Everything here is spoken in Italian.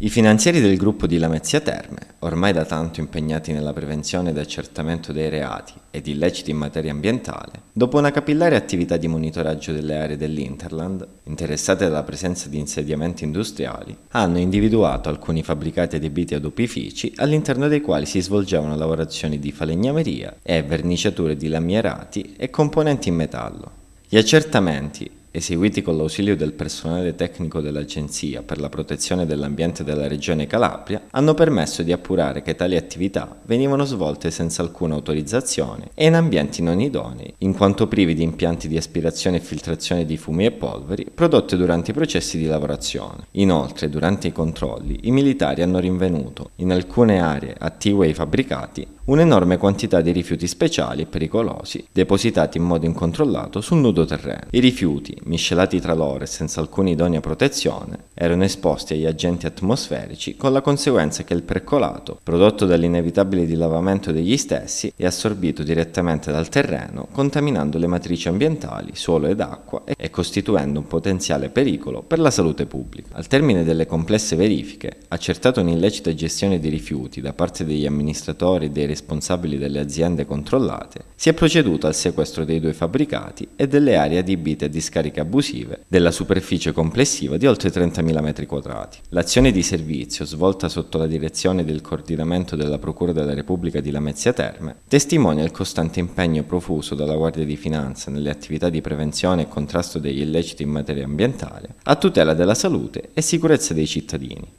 I finanzieri del gruppo di Lamezia Terme, ormai da tanto impegnati nella prevenzione ed accertamento dei reati ed illeciti in materia ambientale, dopo una capillare attività di monitoraggio delle aree dell'Interland, interessate dalla presenza di insediamenti industriali, hanno individuato alcuni fabbricati adibiti ad opifici all'interno dei quali si svolgevano lavorazioni di falegnameria e verniciature di lamierati e componenti in metallo. Gli accertamenti eseguiti con l'ausilio del personale tecnico dell'Agenzia per la protezione dell'ambiente della Regione Calabria, hanno permesso di appurare che tali attività venivano svolte senza alcuna autorizzazione e in ambienti non idonei, in quanto privi di impianti di aspirazione e filtrazione di fumi e polveri prodotte durante i processi di lavorazione. Inoltre, durante i controlli, i militari hanno rinvenuto in alcune aree attive ai fabbricati un'enorme quantità di rifiuti speciali e pericolosi depositati in modo incontrollato sul nudo terreno. I rifiuti, miscelati tra loro e senza alcuna idonea protezione, erano esposti agli agenti atmosferici con la conseguenza che il percolato, prodotto dall'inevitabile dilavamento degli stessi, è assorbito direttamente dal terreno, contaminando le matrici ambientali, suolo ed acqua e costituendo un potenziale pericolo per la salute pubblica. Al termine delle complesse verifiche, accertata un'illecita gestione dei rifiuti da parte degli amministratori e dei residenti responsabili delle aziende controllate, si è proceduto al sequestro dei due fabbricati e delle aree adibite a discariche abusive della superficie complessiva di oltre 30.000 m2. L'azione di servizio, svolta sotto la direzione del coordinamento della Procura della Repubblica di Lamezia Terme, testimonia il costante impegno profuso dalla Guardia di Finanza nelle attività di prevenzione e contrasto degli illeciti in materia ambientale, a tutela della salute e sicurezza dei cittadini.